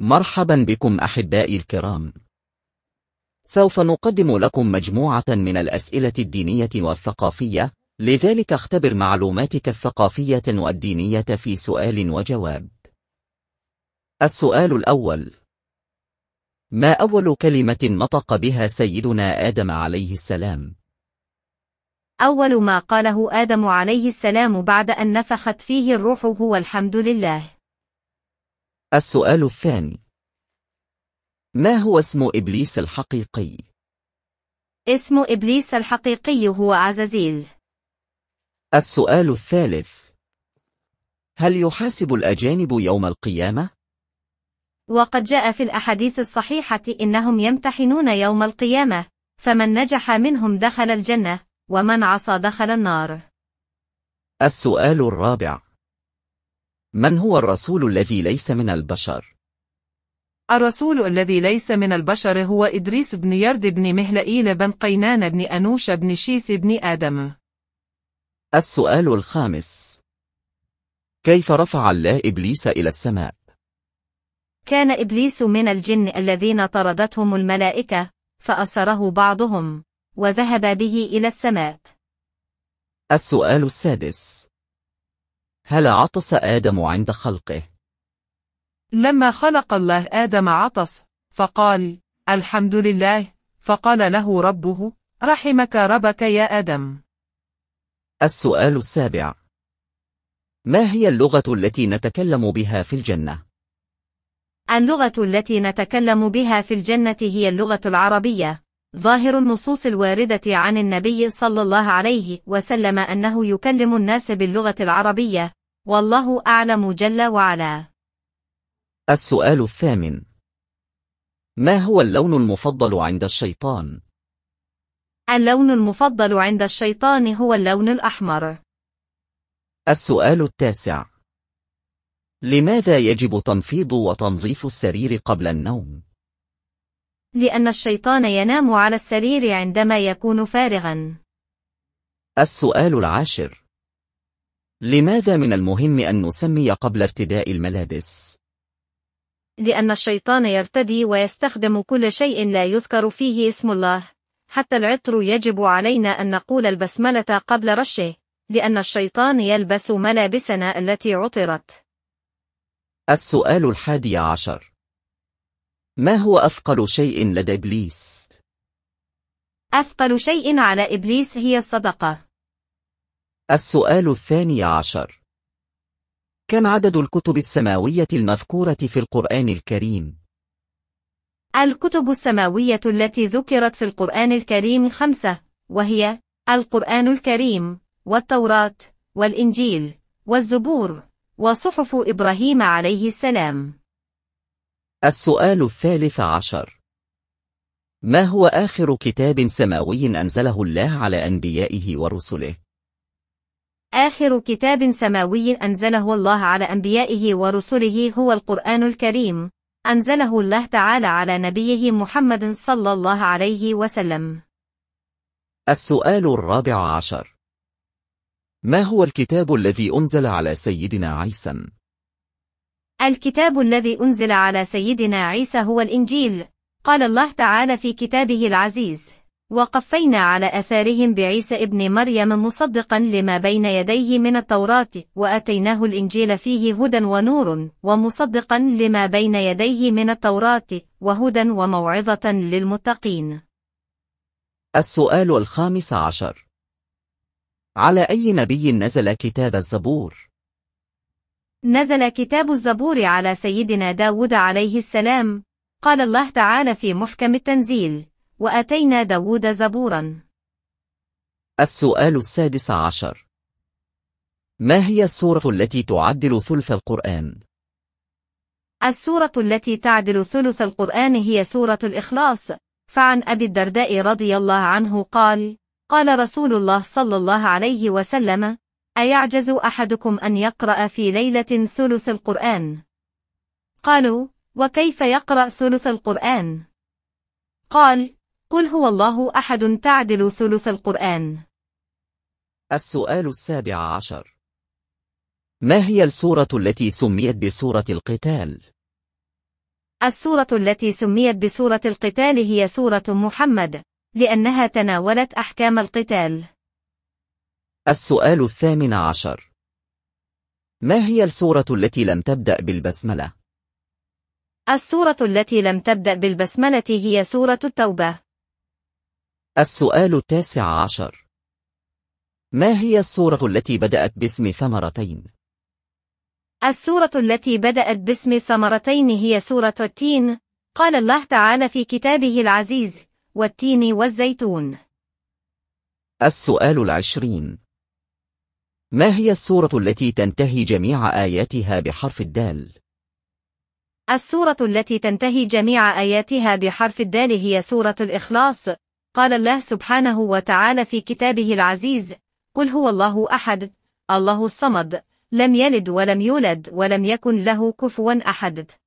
مرحبا بكم أحبائي الكرام سوف نقدم لكم مجموعة من الأسئلة الدينية والثقافية لذلك اختبر معلوماتك الثقافية والدينية في سؤال وجواب السؤال الأول ما أول كلمة نطق بها سيدنا آدم عليه السلام؟ أول ما قاله آدم عليه السلام بعد أن نفخت فيه الروح هو الحمد لله السؤال الثاني ما هو اسم إبليس الحقيقي؟ اسم إبليس الحقيقي هو عزازيل السؤال الثالث هل يحاسب الأجانب يوم القيامة؟ وقد جاء في الأحاديث الصحيحة إنهم يمتحنون يوم القيامة فمن نجح منهم دخل الجنة ومن عصى دخل النار السؤال الرابع من هو الرسول الذي ليس من البشر؟ الرسول الذي ليس من البشر هو إدريس بن يرد بن مهلئيل بن قينان بن أنوش بن شيث بن آدم السؤال الخامس كيف رفع الله إبليس إلى السماء؟ كان إبليس من الجن الذين طردتهم الملائكة فأسره بعضهم وذهب به إلى السماء السؤال السادس هل عطس آدم عند خلقه؟ لما خلق الله آدم عطس فقال الحمد لله فقال له ربه رحمك ربك يا آدم السؤال السابع ما هي اللغة التي نتكلم بها في الجنة؟ اللغة التي نتكلم بها في الجنة هي اللغة العربية ظاهر النصوص الواردة عن النبي صلى الله عليه وسلم أنه يكلم الناس باللغة العربية والله أعلم جل وعلا السؤال الثامن ما هو اللون المفضل عند الشيطان؟ اللون المفضل عند الشيطان هو اللون الأحمر السؤال التاسع لماذا يجب تنفيض وتنظيف السرير قبل النوم؟ لأن الشيطان ينام على السرير عندما يكون فارغا السؤال العاشر لماذا من المهم أن نسمي قبل ارتداء الملابس؟ لأن الشيطان يرتدي ويستخدم كل شيء لا يذكر فيه اسم الله حتى العطر يجب علينا أن نقول البسملة قبل رشه لأن الشيطان يلبس ملابسنا التي عطرت السؤال الحادي عشر ما هو أثقل شيء لدى إبليس؟ أثقل شيء على إبليس هي الصدقة السؤال الثاني عشر كم عدد الكتب السماوية المذكورة في القرآن الكريم؟ الكتب السماوية التي ذكرت في القرآن الكريم خمسة وهي القرآن الكريم والتوراة والإنجيل والزبور وصحف إبراهيم عليه السلام السؤال الثالث عشر ما هو آخر كتاب سماوي أنزله الله على أنبيائه ورسله؟ آخر كتاب سماوي أنزله الله على أنبيائه ورسله هو القرآن الكريم أنزله الله تعالى على نبيه محمد صلى الله عليه وسلم السؤال الرابع عشر ما هو الكتاب الذي أنزل على سيدنا عيسى؟ الكتاب الذي أنزل على سيدنا عيسى هو الإنجيل قال الله تعالى في كتابه العزيز وقفينا على أثارهم بعيسى ابن مريم مصدقا لما بين يديه من التوراة وأتيناه الإنجيل فيه هدى ونور ومصدقا لما بين يديه من التوراة وهدى وموعظة للمتقين السؤال الخامس عشر على أي نبي نزل كتاب الزبور؟ نزل كتاب الزبور على سيدنا داود عليه السلام قال الله تعالى في محكم التنزيل وآتينا داود زبورا السؤال السادس عشر ما هي السورة التي تعدل ثلث القرآن؟ السورة التي تعدل ثلث القرآن هي سورة الإخلاص فعن أبي الدرداء رضي الله عنه قال قال رسول الله صلى الله عليه وسلم أيعجز أحدكم أن يقرأ في ليلة ثلث القرآن؟ قالوا وكيف يقرأ ثلث القرآن؟ قال قل هو الله أحد تعدل ثلث القرآن السؤال السابع عشر ما هي السورة التي سميت بسورة القتال؟ السورة التي سميت بسورة القتال هي سورة محمد لأنها تناولت أحكام القتال السؤال الثامن عشر ما هي السورة التي لم تبدأ بالبسملة؟ السورة التي لم تبدأ بالبسملة هي سورة التوبة السؤال التاسع عشر ما هي السورة التي بدأت باسم ثمرتين؟ السورة التي بدأت باسم الثمرتين هي سورة التين قال الله تعالى في كتابه العزيز والتين والزيتون السؤال العشرين ما هي السورة التي تنتهي جميع آياتها بحرف الدال؟ السورة التي تنتهي جميع آياتها بحرف الدال هي سورة الإخلاص قال الله سبحانه وتعالى في كتابه العزيز قل هو الله أحد الله الصمد لم يلد ولم يولد ولم يكن له كفوا أحد